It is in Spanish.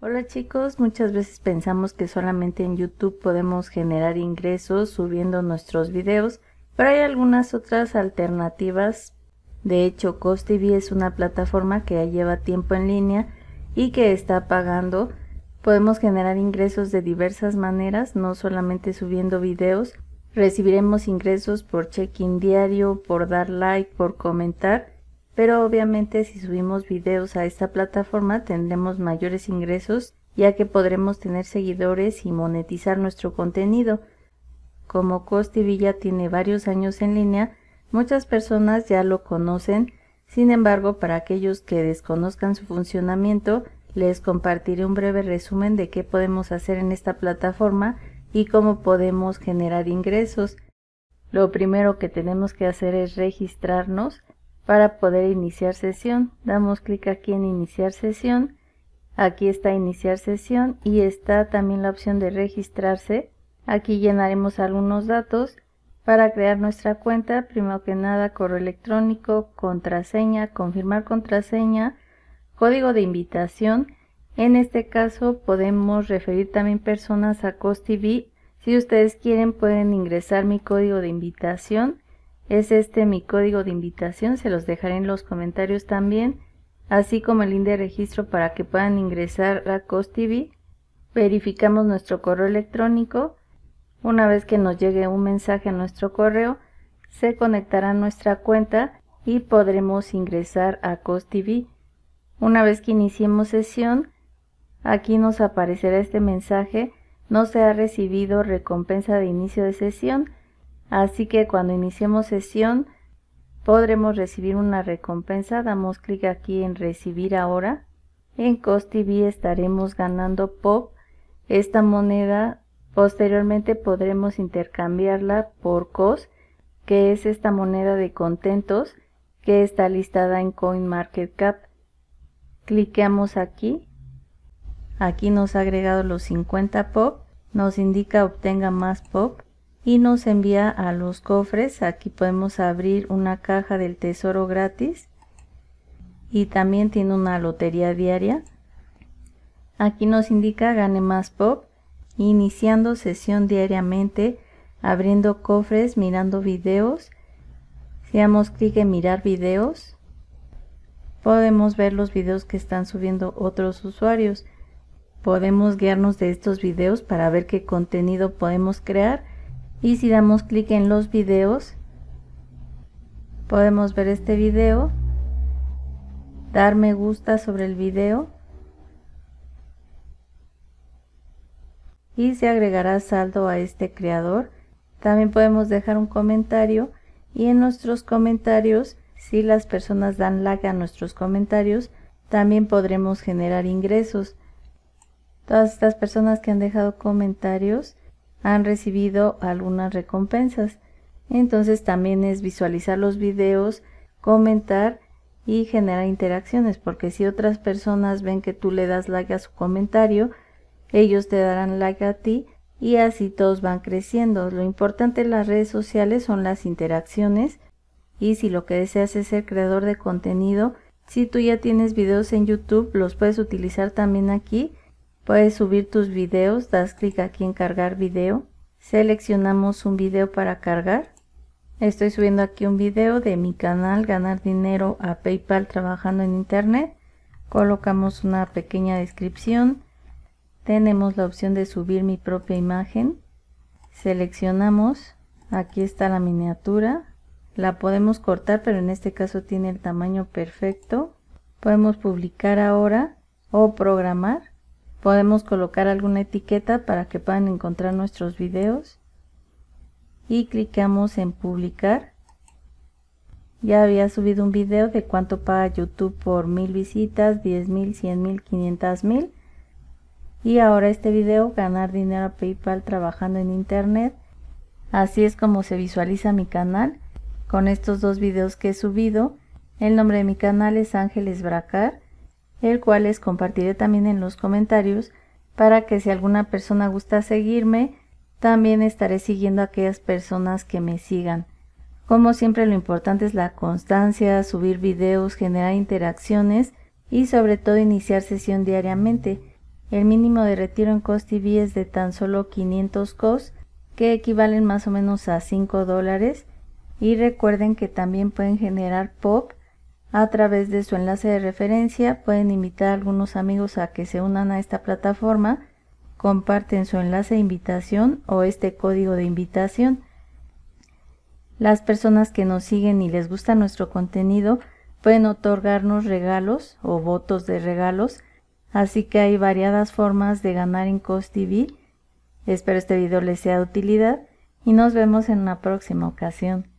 Hola chicos, muchas veces pensamos que solamente en YouTube podemos generar ingresos subiendo nuestros videos, pero hay algunas otras alternativas. De hecho, TV es una plataforma que ya lleva tiempo en línea y que está pagando. Podemos generar ingresos de diversas maneras, no solamente subiendo videos. Recibiremos ingresos por check-in diario, por dar like, por comentar pero obviamente si subimos videos a esta plataforma tendremos mayores ingresos ya que podremos tener seguidores y monetizar nuestro contenido. Como Villa tiene varios años en línea, muchas personas ya lo conocen, sin embargo para aquellos que desconozcan su funcionamiento les compartiré un breve resumen de qué podemos hacer en esta plataforma y cómo podemos generar ingresos. Lo primero que tenemos que hacer es registrarnos para poder iniciar sesión. Damos clic aquí en iniciar sesión. Aquí está iniciar sesión y está también la opción de registrarse. Aquí llenaremos algunos datos para crear nuestra cuenta. Primero que nada correo electrónico, contraseña, confirmar contraseña, código de invitación. En este caso podemos referir también personas a TV. Si ustedes quieren pueden ingresar mi código de invitación es este mi código de invitación, se los dejaré en los comentarios también, así como el link de registro para que puedan ingresar a TV. Verificamos nuestro correo electrónico. Una vez que nos llegue un mensaje a nuestro correo, se conectará nuestra cuenta y podremos ingresar a TV. Una vez que iniciemos sesión, aquí nos aparecerá este mensaje, no se ha recibido recompensa de inicio de sesión, Así que cuando iniciemos sesión podremos recibir una recompensa. Damos clic aquí en recibir ahora. En Cost TV estaremos ganando POP. Esta moneda posteriormente podremos intercambiarla por COS, que es esta moneda de contentos que está listada en CoinMarketCap. Cliqueamos aquí. Aquí nos ha agregado los 50 POP. Nos indica obtenga más POP y nos envía a los cofres. Aquí podemos abrir una caja del tesoro gratis y también tiene una lotería diaria. Aquí nos indica gane más pop, iniciando sesión diariamente, abriendo cofres, mirando videos. Si damos clic en mirar videos, podemos ver los videos que están subiendo otros usuarios. Podemos guiarnos de estos videos para ver qué contenido podemos crear y si damos clic en los videos podemos ver este video dar me gusta sobre el video y se agregará saldo a este creador también podemos dejar un comentario y en nuestros comentarios si las personas dan like a nuestros comentarios también podremos generar ingresos todas estas personas que han dejado comentarios han recibido algunas recompensas. Entonces también es visualizar los videos, comentar y generar interacciones, porque si otras personas ven que tú le das like a su comentario, ellos te darán like a ti y así todos van creciendo. Lo importante en las redes sociales son las interacciones y si lo que deseas es ser creador de contenido, si tú ya tienes videos en YouTube, los puedes utilizar también aquí Puedes subir tus videos, das clic aquí en cargar video, seleccionamos un video para cargar. Estoy subiendo aquí un video de mi canal Ganar Dinero a PayPal trabajando en Internet. Colocamos una pequeña descripción. Tenemos la opción de subir mi propia imagen. Seleccionamos. Aquí está la miniatura. La podemos cortar, pero en este caso tiene el tamaño perfecto. Podemos publicar ahora o programar. Podemos colocar alguna etiqueta para que puedan encontrar nuestros videos. Y clicamos en publicar. Ya había subido un video de cuánto paga YouTube por mil visitas, mil, mil, 500 mil. Y ahora este video, ganar dinero a PayPal trabajando en Internet. Así es como se visualiza mi canal con estos dos videos que he subido. El nombre de mi canal es Ángeles Bracar el cual les compartiré también en los comentarios para que si alguna persona gusta seguirme, también estaré siguiendo a aquellas personas que me sigan. Como siempre lo importante es la constancia, subir videos, generar interacciones y sobre todo iniciar sesión diariamente. El mínimo de retiro en Cost es de tan solo 500 COS, que equivalen más o menos a 5 dólares. Y recuerden que también pueden generar POP a través de su enlace de referencia pueden invitar a algunos amigos a que se unan a esta plataforma. Comparten su enlace de invitación o este código de invitación. Las personas que nos siguen y les gusta nuestro contenido pueden otorgarnos regalos o votos de regalos. Así que hay variadas formas de ganar en Cost TV. Espero este video les sea de utilidad y nos vemos en una próxima ocasión.